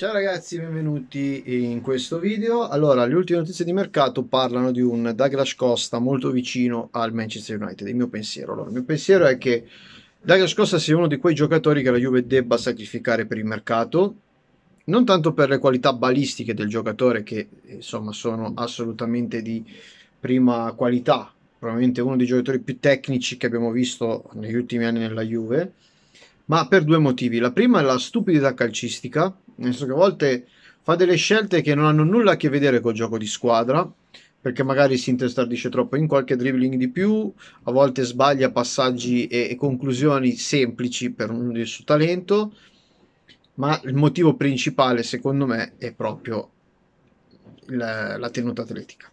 Ciao ragazzi, benvenuti in questo video. Allora, le ultime notizie di mercato parlano di un Douglas Costa molto vicino al Manchester United, il mio pensiero. Allora, il mio pensiero è che Douglas Costa sia uno di quei giocatori che la Juve debba sacrificare per il mercato, non tanto per le qualità balistiche del giocatore che insomma sono assolutamente di prima qualità, probabilmente uno dei giocatori più tecnici che abbiamo visto negli ultimi anni nella Juve, ma per due motivi. La prima è la stupidità calcistica nel senso che a volte fa delle scelte che non hanno nulla a che vedere col gioco di squadra perché magari si intestardisce troppo in qualche dribbling di più, a volte sbaglia passaggi e, e conclusioni semplici per un del suo talento, ma il motivo principale secondo me è proprio la, la tenuta atletica.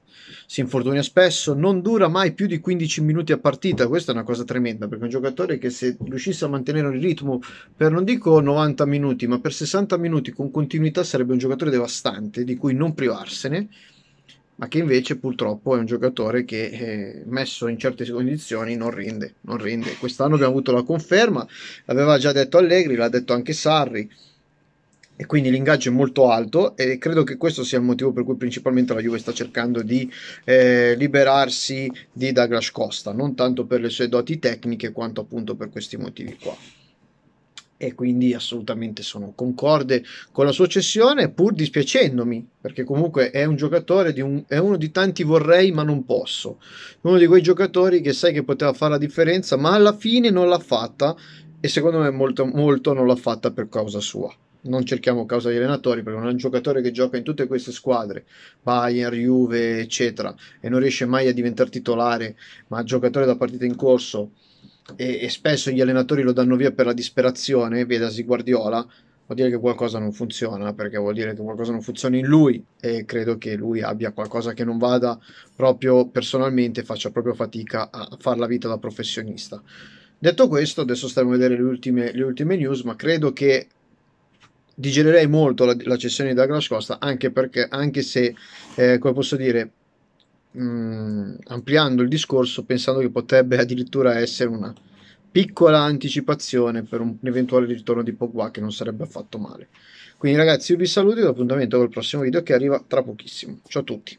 Si infortuna spesso, non dura mai più di 15 minuti a partita, questa è una cosa tremenda perché un giocatore che se riuscisse a mantenere il ritmo per non dico 90 minuti, ma per 60 minuti con continuità sarebbe un giocatore devastante di cui non privarsene, ma che invece purtroppo è un giocatore che eh, messo in certe condizioni non rende, non rende. Quest'anno abbiamo avuto la conferma, l'aveva già detto Allegri, l'ha detto anche Sarri e quindi l'ingaggio è molto alto e credo che questo sia il motivo per cui principalmente la Juve sta cercando di eh, liberarsi di Douglas Costa, non tanto per le sue doti tecniche quanto appunto per questi motivi qua. E quindi assolutamente sono concorde con la sua cessione, pur dispiacendomi, perché comunque è un giocatore, di un, è uno di tanti vorrei ma non posso, uno di quei giocatori che sai che poteva fare la differenza ma alla fine non l'ha fatta e secondo me molto, molto non l'ha fatta per causa sua non cerchiamo causa di allenatori, perché un giocatore che gioca in tutte queste squadre, Bayern, Juve, eccetera, e non riesce mai a diventare titolare, ma giocatore da partita in corso, e, e spesso gli allenatori lo danno via per la disperazione, vedasi Guardiola, vuol dire che qualcosa non funziona, perché vuol dire che qualcosa non funziona in lui e credo che lui abbia qualcosa che non vada proprio personalmente, faccia proprio fatica a fare la vita da professionista. Detto questo, adesso stiamo a vedere le ultime, le ultime news, ma credo che digerirei molto la, la cessione di Douglas Costa anche perché anche se eh, come posso dire mh, mm, ampliando il discorso pensando che potrebbe addirittura essere una piccola anticipazione per un, eventuale ritorno di Pogba che non sarebbe affatto male quindi ragazzi io vi saluto e vi appuntamento col prossimo video che arriva tra pochissimo ciao a tutti